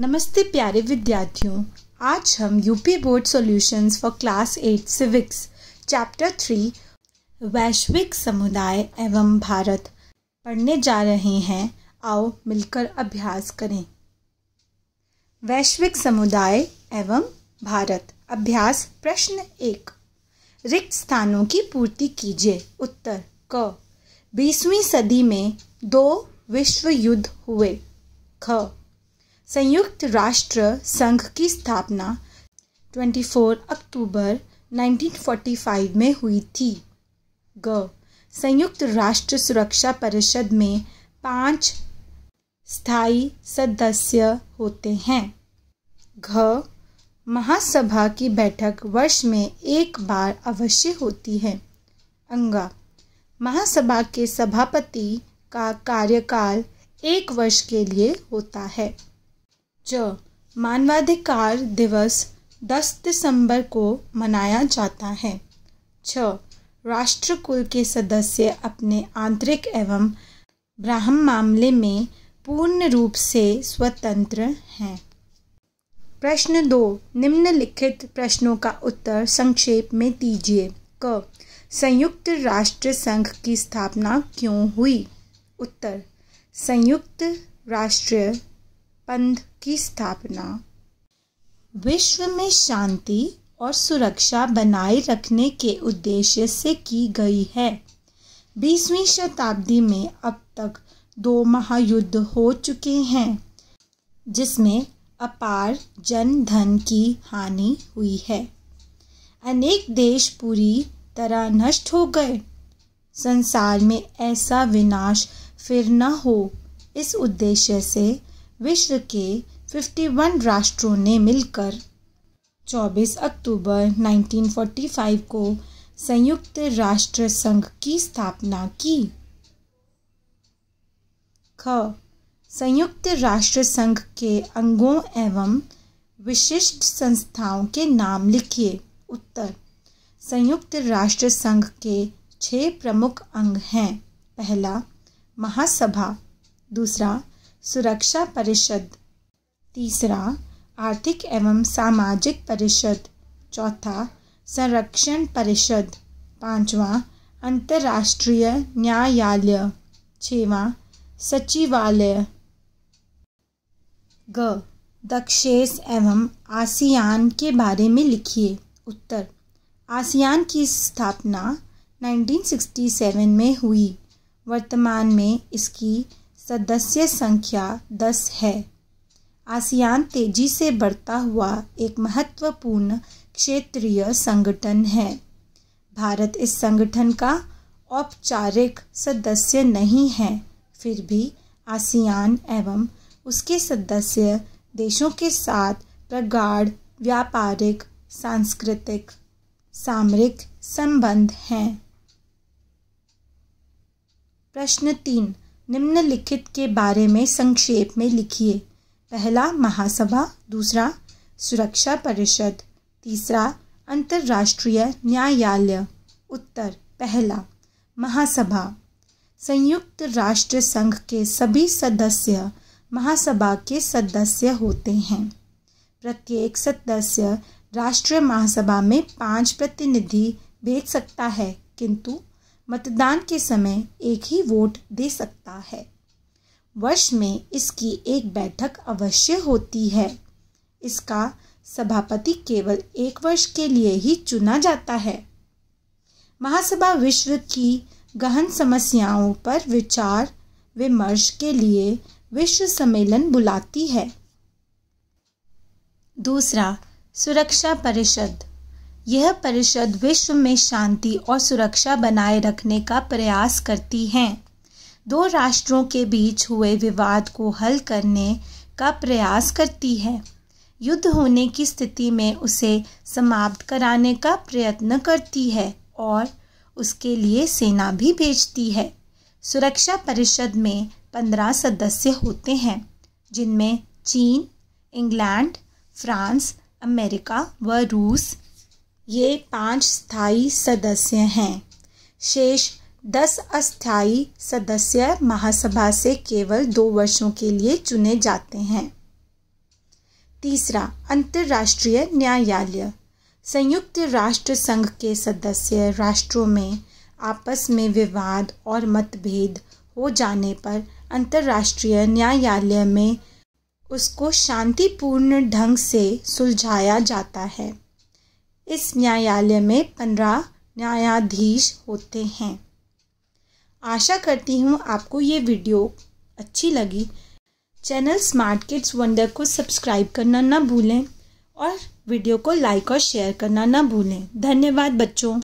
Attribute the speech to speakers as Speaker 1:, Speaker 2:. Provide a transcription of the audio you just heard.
Speaker 1: नमस्ते प्यारे विद्यार्थियों आज हम UP board solutions for class eight civics chapter three वैश्विक समुदाय एवं भारत पढ़ने जा रहे हैं आओ मिलकर अभ्यास करें वैश्विक समुदाय एवं भारत अभ्यास प्रश्न एक रिक्त स्थानों की पूर्ति कीजिए उत्तर क बीसवीं सदी में दो विश्व युद्ध हुए ख संयुक्त राष्ट्र संघ की स्थापना 24 अक्टूबर 1945 में हुई थी ग संयुक्त राष्ट्र सुरक्षा परिषद में पांच स्थायी सदस्य होते हैं घ महासभा की बैठक वर्ष में एक बार अवश्य होती है अंगा महासभा के सभापति का कार्यकाल एक वर्ष के लिए होता है ज मानवाधिकार दिवस 10 दिसंबर को मनाया जाता है छ राष्ट्रकुल के सदस्य अपने आंतरिक एवं ब्राह्म मामले में पूर्ण रूप से स्वतंत्र हैं प्रश्न दो निम्नलिखित प्रश्नों का उत्तर संक्षेप में दीजिए क संयुक्त राष्ट्र संघ की स्थापना क्यों हुई उत्तर संयुक्त राष्ट्र पंध की स्थापना विश्व में शांति और सुरक्षा बनाए रखने के उद्देश्य से की गई है बीसवीं शताब्दी में अब तक दो महायुद्ध हो चुके हैं जिसमें अपार जन धन की हानि हुई है अनेक देश पूरी तरह नष्ट हो गए संसार में ऐसा विनाश फिर न हो इस उद्देश्य से विश्व के 51 राष्ट्रों ने मिलकर 24 अक्टूबर 1945 को संयुक्त राष्ट्र संघ की स्थापना की ख संयुक्त राष्ट्र संघ के अंगों एवं विशिष्ट संस्थाओं के नाम लिखिए उत्तर संयुक्त राष्ट्र संघ के छह प्रमुख अंग हैं पहला महासभा दूसरा सुरक्षा परिषद तीसरा आर्थिक एवं सामाजिक परिषद चौथा संरक्षण परिषद पांचवा अंतर्राष्ट्रीय न्यायालय छवा सचिवालय ग दक्षेस एवं आसियान के बारे में लिखिए उत्तर आसियान की स्थापना 1967 में हुई वर्तमान में इसकी सदस्य संख्या 10 है आसियान तेजी से बढ़ता हुआ एक महत्वपूर्ण क्षेत्रीय संगठन है भारत इस संगठन का औपचारिक सदस्य नहीं है फिर भी आसियान एवं उसके सदस्य देशों के साथ प्रगाढ़ व्यापारिक सांस्कृतिक सामरिक संबंध हैं प्रश्न तीन निम्नलिखित के बारे में संक्षेप में लिखिए पहला महासभा दूसरा सुरक्षा परिषद तीसरा अंतर्राष्ट्रीय न्यायालय उत्तर पहला महासभा संयुक्त राष्ट्र संघ के सभी सदस्य महासभा के सदस्य होते हैं प्रत्येक सदस्य राष्ट्रीय महासभा में पांच प्रतिनिधि भेज सकता है किंतु मतदान के समय एक ही वोट दे सकता है वर्ष में इसकी एक बैठक अवश्य होती है इसका सभापति केवल एक वर्ष के लिए ही चुना जाता है महासभा विश्व की गहन समस्याओं पर विचार विमर्श के लिए विश्व सम्मेलन बुलाती है दूसरा सुरक्षा परिषद यह परिषद विश्व में शांति और सुरक्षा बनाए रखने का प्रयास करती हैं दो राष्ट्रों के बीच हुए विवाद को हल करने का प्रयास करती है युद्ध होने की स्थिति में उसे समाप्त कराने का प्रयत्न करती है और उसके लिए सेना भी भेजती है सुरक्षा परिषद में पंद्रह सदस्य होते हैं जिनमें चीन इंग्लैंड फ्रांस अमेरिका व रूस ये पांच स्थायी सदस्य हैं शेष दस अस्थाई सदस्य महासभा से केवल दो वर्षों के लिए चुने जाते हैं तीसरा अंतर्राष्ट्रीय न्यायालय संयुक्त राष्ट्र संघ के सदस्य राष्ट्रों में आपस में विवाद और मतभेद हो जाने पर अंतर्राष्ट्रीय न्यायालय में उसको शांतिपूर्ण ढंग से सुलझाया जाता है इस न्यायालय में पंद्रह न्यायाधीश होते हैं आशा करती हूँ आपको ये वीडियो अच्छी लगी चैनल स्मार्ट किड्स वंडर को सब्सक्राइब करना ना भूलें और वीडियो को लाइक और शेयर करना ना भूलें धन्यवाद बच्चों